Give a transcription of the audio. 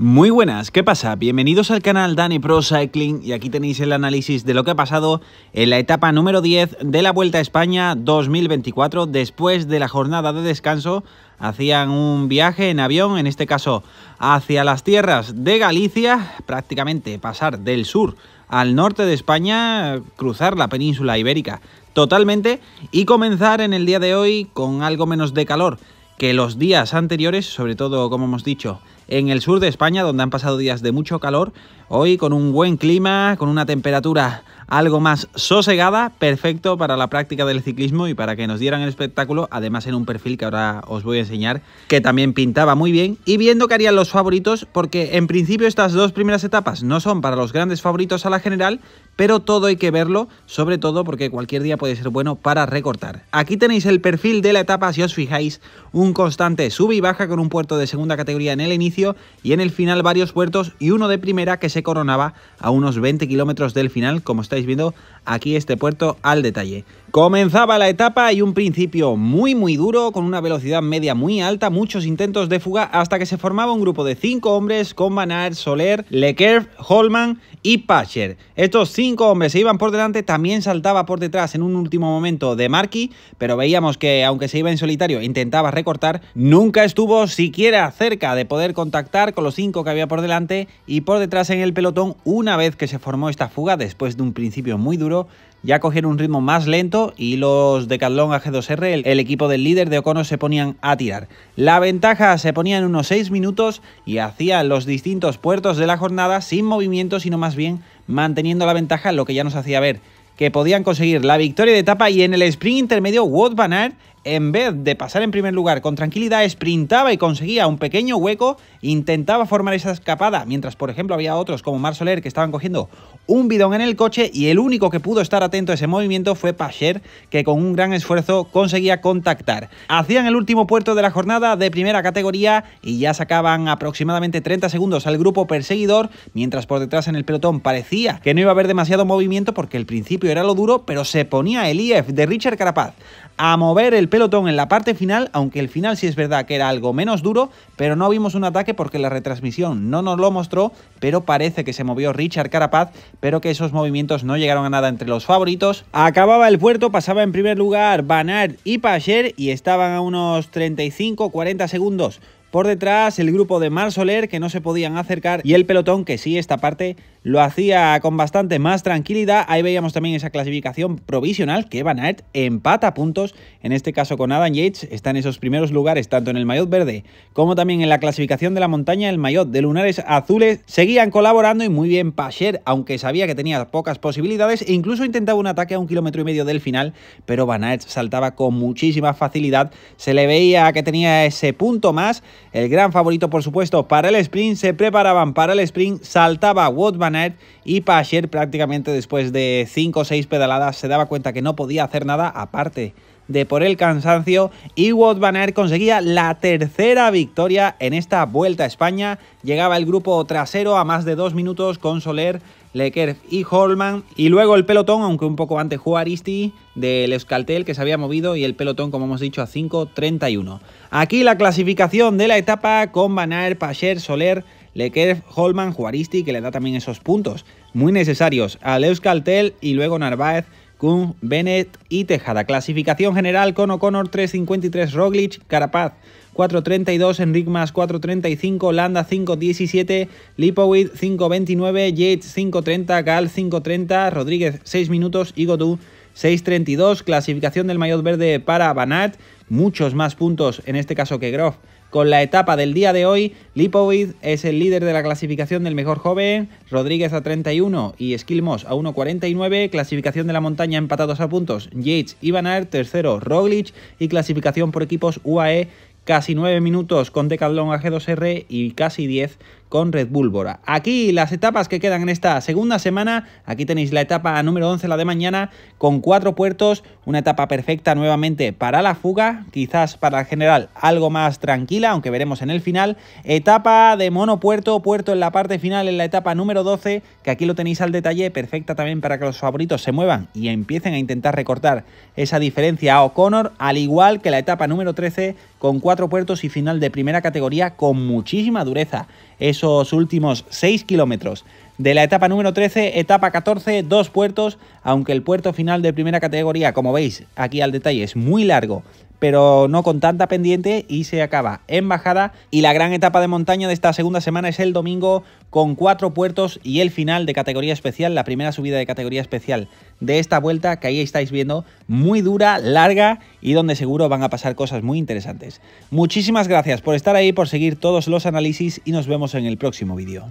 Muy buenas, ¿qué pasa? Bienvenidos al canal Dani Pro Cycling y aquí tenéis el análisis de lo que ha pasado en la etapa número 10 de la Vuelta a España 2024 después de la jornada de descanso. Hacían un viaje en avión, en este caso hacia las tierras de Galicia, prácticamente pasar del sur al norte de España, cruzar la península ibérica totalmente y comenzar en el día de hoy con algo menos de calor que los días anteriores, sobre todo como hemos dicho en el sur de España, donde han pasado días de mucho calor. Hoy con un buen clima, con una temperatura algo más sosegada, perfecto para la práctica del ciclismo y para que nos dieran el espectáculo, además en un perfil que ahora os voy a enseñar, que también pintaba muy bien, y viendo que harían los favoritos, porque en principio estas dos primeras etapas no son para los grandes favoritos a la general, pero todo hay que verlo, sobre todo porque cualquier día puede ser bueno para recortar. Aquí tenéis el perfil de la etapa, si os fijáis, un constante sub y baja con un puerto de segunda categoría en el inicio, y en el final varios puertos y uno de primera que se coronaba a unos 20 kilómetros del final, como estáis viendo aquí este puerto al detalle. Comenzaba la etapa y un principio muy muy duro, con una velocidad media muy alta, muchos intentos de fuga hasta que se formaba un grupo de 5 hombres con Aert, Soler, Leclerc, Holman y Pacher. Estos 5 hombres se iban por delante, también saltaba por detrás en un último momento de Marquis, pero veíamos que aunque se iba en solitario intentaba recortar, nunca estuvo siquiera cerca de poder contactar con los cinco que había por delante y por detrás en el pelotón una vez que se formó esta fuga después de un principio muy duro ya cogieron un ritmo más lento y los de Catlón AG2R, el, equipo del líder de Ocono, se ponían a tirar. La ventaja se ponía en unos 6 minutos y hacían los distintos puertos de la jornada sin movimiento, sino más bien manteniendo la ventaja, lo que ya nos hacía ver que podían conseguir la victoria de etapa y en el sprint intermedio Wout Van en vez de pasar en primer lugar con tranquilidad, sprintaba y conseguía un pequeño hueco, intentaba formar esa escapada, mientras por ejemplo había otros como Mar Soler que estaban cogiendo un bidón en el coche y el único que pudo estar atento a ese movimiento fue Pacher, que con un gran esfuerzo conseguía contactar. Hacían el último puerto de la jornada de primera categoría y ya sacaban aproximadamente 30 segundos al grupo perseguidor, mientras por detrás en el pelotón parecía que no iba a haber demasiado movimiento porque el principio era lo duro, pero se ponía el IEF de Richard Carapaz a mover el pelotón pelotón en la parte final, aunque el final sí es verdad que era algo menos duro, pero no vimos un ataque porque la retransmisión no nos lo mostró, pero parece que se movió Richard Carapaz, pero que esos movimientos no llegaron a nada entre los favoritos. Acababa el puerto, pasaba en primer lugar Banard y Pacher y estaban a unos 35-40 segundos. Por detrás el grupo de Mar Soler que no se podían acercar y el pelotón que sí esta parte lo hacía con bastante más tranquilidad. Ahí veíamos también esa clasificación provisional que Van Aert empata puntos, en este caso con Adam Yates, está en esos primeros lugares tanto en el maillot verde como también en la clasificación de la montaña, el maillot de lunares azules. Seguían colaborando y muy bien Pacher, aunque sabía que tenía pocas posibilidades, e incluso intentaba un ataque a un kilómetro y medio del final, pero Van Aert saltaba con muchísima facilidad, se le veía que tenía ese punto más, el gran favorito por supuesto para el sprint, se preparaban para el sprint, saltaba Wout Van y Pacher prácticamente después de 5 o 6 pedaladas se daba cuenta que no podía hacer nada aparte de por el cansancio y Wout Van Aert conseguía la tercera victoria en esta Vuelta a España. Llegaba el grupo trasero a más de 2 minutos con Soler, Leclerc y Holman y luego el pelotón, aunque un poco antes Juaristi del Escaltel que se había movido y el pelotón como hemos dicho a 5.31. Aquí la clasificación de la etapa con Van Aert, Pacher, Soler, que Holman, Juaristi, que le da también esos puntos muy necesarios a Caltel y luego Narváez, Kun, Bennett y Tejada. Clasificación general con O'Connor 3.53, Roglic, Carapaz 4.32, Enric Mas 4.35, Landa 5.17, Lipowit 5.29, Yates 5.30, Gal 5.30, Rodríguez 6 minutos y Godú 6.32, clasificación del maillot verde para Banat, muchos más puntos en este caso que Groff. Con la etapa del día de hoy, Lipovic es el líder de la clasificación del mejor joven, Rodríguez a 31 y Skilmos a 1.49, clasificación de la montaña empatados a puntos, Yates y tercero Roglic y clasificación por equipos UAE casi 9 minutos con Decathlon a G2R y casi 10 con Red Bull Aquí las etapas que quedan en esta segunda semana, aquí tenéis la etapa número 11, la de mañana, con cuatro puertos, una etapa perfecta nuevamente para la fuga, quizás para el general algo más tranquila, aunque veremos en el final. Etapa de monopuerto, puerto en la parte final, en la etapa número 12, que aquí lo tenéis al detalle, perfecta también para que los favoritos se muevan y empiecen a intentar recortar esa diferencia a O'Connor, al igual que la etapa número 13, con cuatro puertos y final de primera categoría con muchísima dureza esos últimos 6 kilómetros de la etapa número 13, etapa 14, dos puertos, aunque el puerto final de primera categoría, como veis aquí al detalle, es muy largo, pero no con tanta pendiente y se acaba en bajada. Y la gran etapa de montaña de esta segunda semana es el domingo con cuatro puertos y el final de categoría especial, la primera subida de categoría especial de esta vuelta que ahí estáis viendo, muy dura, larga y donde seguro van a pasar cosas muy interesantes. Muchísimas gracias por estar ahí, por seguir todos los análisis y nos vemos en el próximo vídeo.